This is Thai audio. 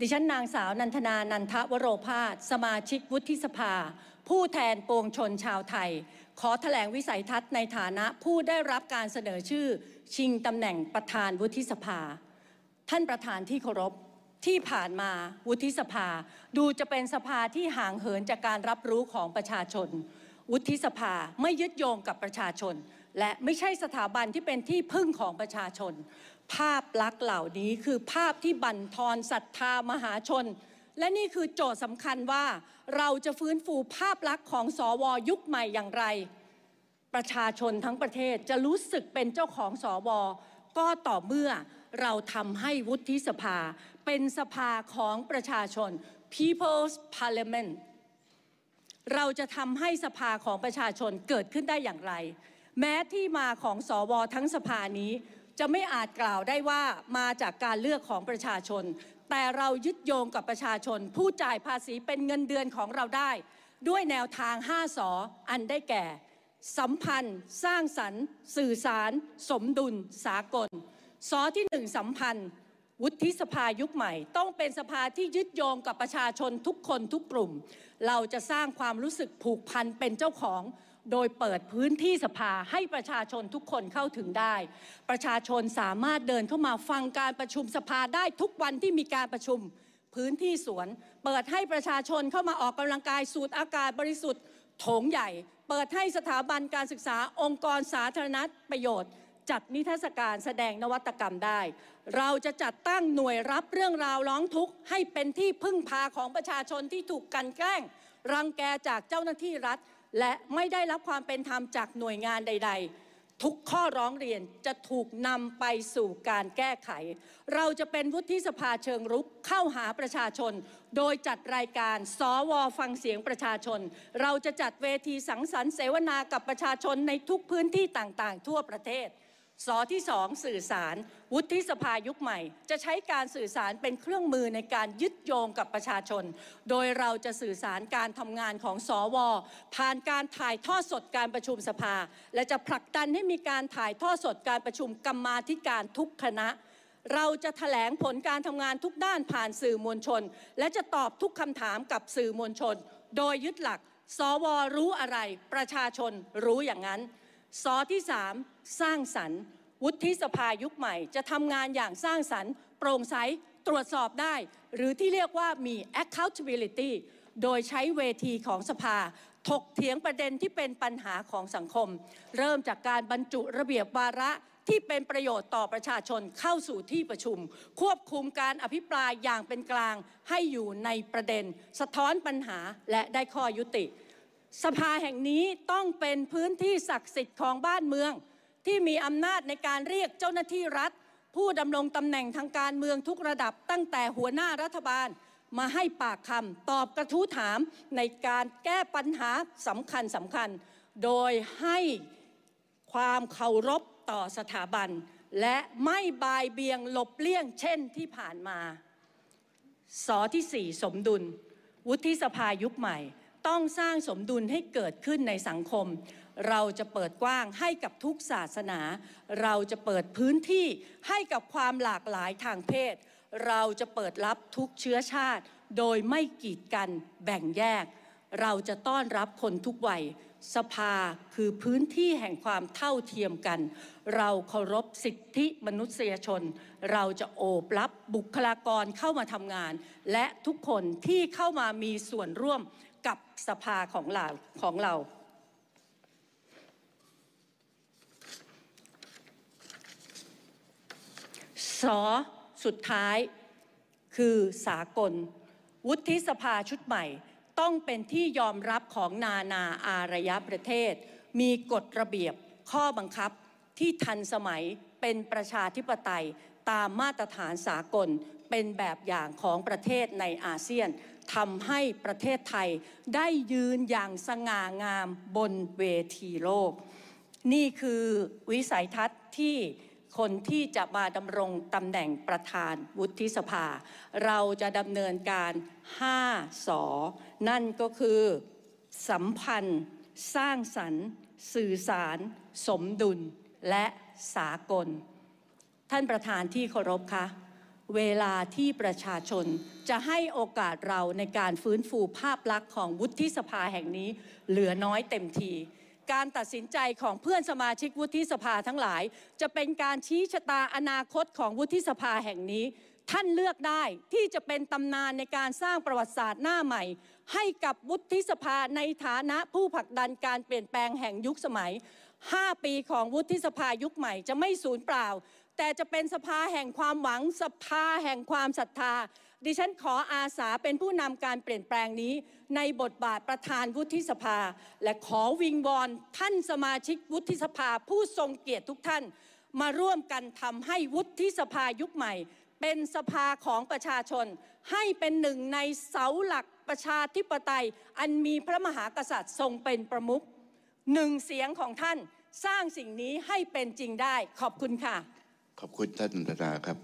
ดิฉันนางสาวนันทนานันทวโรภาสสมาชิกวุฒิสภา ผู้แทนปวงชนชาวไทย ขอถแถลงวิสัยทัศน์ในฐานะผู้ได้รับการเสนอชื่อ ชิงตำแหน่งประธานวุฒิสภา ท่านประธานที่เคารพที่ผ่านมาวุฒิสภา ดูจะเป็นสภาที่ห่างเหินจากการรับรู้ของประชาชนวุฒิสภาไม่ยึดโยงกับประชาชน และไม่ใช่สถาบันที่เป็นที่พึ่งของประชาชนภาพลักษณ์เหล่านี้คือภาพที่บั่นทอนศรัทธามหาชน และนี่คือโจทย์สำคัญว่า เราจะฟื้นฟูภาพลักษณ์ของสอวอยุคใหม่อย่างไร ประชาชนทั้งประเทศจะรู้สึกเป็นเจ้าของสอวอก็ต่อเมื่อเราทำให้วุฒิสภา เป็นสภาของประชาชน People's Parliament เราจะทำให้สภาของประชาชนเกิดขึ้นได้อย่างไร แม้ที่มาของสอวอทั้งสภานี้จะไม่อาจกล่าวได้ว่ามาจากการเลือกของประชาชน แต่เรายึดโยงกับประชาชน ผู้จ่ายภาษีเป็นเงินเดือนของเราได้ ด้วยแนวทาง 5 สออันได้แก่ สัมพันธ์ สร้างสรรค์ สื่อสาร สมดุล สากลสอที่1สัมพันธ์ วุฒิสภายุคใหม่ ต้องเป็นสภาที่ยึดโยงกับประชาชนทุกคนทุกกลุ่ม เราจะสร้างความรู้สึกผูกพันเป็นเจ้าของโดยเปิดพื้นที่สภาให้ประชาชนทุกคนเข้าถึงได้ ประชาชนสามารถเดินเข้ามาฟังการประชุมสภาได้ทุกวันที่มีการประชุม พื้นที่สวน เปิดให้ประชาชนเข้ามาออกกำลังกายสูดอากาศบริสุทธิ์โถงใหญ่ เปิดให้สถาบันการศึกษาองค์กรสาธารณประโยชน์ จัดนิทรรศการแสดงนวัตกรรมได้ เราจะจัดตั้งหน่วยรับเรื่องราวร้องทุกข์ ให้เป็นที่พึ่งพาของประชาชนที่ถูกกันแกล้ง รังแกจากเจ้าหน้าที่รัฐและไม่ได้รับความเป็นธรรมจากหน่วยงานใดๆ ทุกข้อร้องเรียนจะถูกนำไปสู่การแก้ไข เราจะเป็นวุฒิสภาเชิงรุกเข้าหาประชาชน โดยจัดรายการสวฟังเสียงประชาชน เราจะจัดเวทีสังสรรค์เสวนากับประชาชนในทุกพื้นที่ต่างๆ ทั่วประเทศสอที่สองสื่อสาร วุฒิสภายุคใหม่ จะใช้การสื่อสารเป็นเครื่องมือในการยึดโยงกับประชาชน โดยเราจะสื่อสารการทำงานของสอวอผ่านการถ่ายทอดสดการประชุมสภา และจะผลักดันให้มีการถ่ายทอดสดการประชุมกรรมาธิการทุกคณะ เราจะถแถลงผลการทำงานทุกด้านผ่านสื่อมวลชน และจะตอบทุกคำถามกับสื่อมวลชน โดยยึดหลักสวรู้อะไร ประชาชนรู้อย่างนั้นสอที่3สร้างสรรค์ วุฒิสภายุคใหม่จะทำงานอย่างสร้างสรรค์ โปร่งใสตรวจสอบได้ หรือที่เรียกว่ามี accountability โดยใช้เวทีของสภา ถกเถียงประเด็นที่เป็นปัญหาของสังคม เริ่มจากการบรรจุระเบียบวาระที่เป็นประโยชน์ต่อประชาชนเข้าสู่ที่ประชุม ควบคุมการอภิปรายอย่างเป็นกลางให้อยู่ในประเด็น สะท้อนปัญหาและได้ข้อยุติสภาแห่งนี้ต้องเป็นพื้นที่ศักดิ์สิทธิ์ของบ้านเมือง ที่มีอำนาจในการเรียกเจ้าหน้าที่รัฐ ผู้ดำรงตำแหน่งทางการเมืองทุกระดับ ตั้งแต่หัวหน้ารัฐบาลมาให้ปากคำตอบกระทู้ถามในการแก้ปัญหาสำคัญสำคัญ โดยให้ความเคารพต่อสถาบัน และไม่บายเบียงหลบเลี่ยง เช่นที่ผ่านมาสอที่่สมดุล วุฒิสภายุคใหม่ต้องสร้างสมดุลให้เกิดขึ้นในสังคม เราจะเปิดกว้างให้กับทุกศาสนา เราจะเปิดพื้นที่ให้กับความหลากหลายทางเพศ เราจะเปิดรับทุกเชื้อชาติ โดยไม่กีดกันแบ่งแยก เราจะต้อนรับคนทุกวัย สภาคือพื้นที่แห่งความเท่าเทียมกัน เราเคารพสิทธิมนุษยชน เราจะโอบรับบุคลากรเข้ามาทำงาน และทุกคนที่เข้ามามีส่วนร่วมกับสภาของเราของเราสอสุดท้ายคือสากล วุฒิสภาชุดใหม่ต้องเป็นที่ยอมรับของนานาอารยประเทศ มีกฎระเบียบข้อบังคับที่ทันสมัยเป็นประชาธิปไตยตามมาตรฐานสากลเป็นแบบอย่างของประเทศในอาเซียนทำให้ประเทศไทยได้ยืนอย่างสง่างามบนเวทีโลก นี่คือวิสัยทัศน์ที่คนที่จะมาดำรงตำแหน่งประธานวุฒิสภา เราจะดำเนินการ 5สอนั่นก็คือ สัมพันธ์ สร้างสรรค์ สื่อสาร สมดุลและสากล ท่านประธานที่เคารพคะเวลาที่ประชาชนจะให้โอกาสเราในการฟื้นฟูภาพลักษณ์ของวุฒิสภาแห่งนี้ เหลือน้อยเต็มที การตัดสินใจของเพื่อนสมาชิกวุฒิสภาทั้งหลาย จะเป็นการชี้ชะตาอนาคตของวุฒิสภาแห่งนี้ ท่านเลือกได้ที่จะเป็นตำนานในการสร้างประวัติศาสตร์หน้าใหม่ ให้กับวุฒิสภาในฐานะผู้ผลักดันการเปลี่ยนแปลงแห่งยุคสมัย 5 ปีของวุฒิสภายุคใหม่จะไม่สูญเปล่าแต่จะเป็นสภาแห่งความหวังสภาแห่งความศรัทธา ดิฉันขออาสาเป็นผู้นำการเปลี่ยนแปลงนี้ ในบทบาทประธานวุฒิสภา และขอวิงวอนท่านสมาชิกวุฒิสภาผู้ทรงเกียรติทุกท่าน มาร่วมกันทำให้วุฒิสภายุคใหม่ เป็นสภาของประชาชน ให้เป็นหนึ่งในเสาหลักประชาธิปไตย อันมีพระมหากษัตริย์ทรงเป็นประมุขหนึ่งเสียงของท่าน สร้างสิ่งนี้ให้เป็นจริงได้ขอบคุณค่ะขอบคุณท่านประธานครับ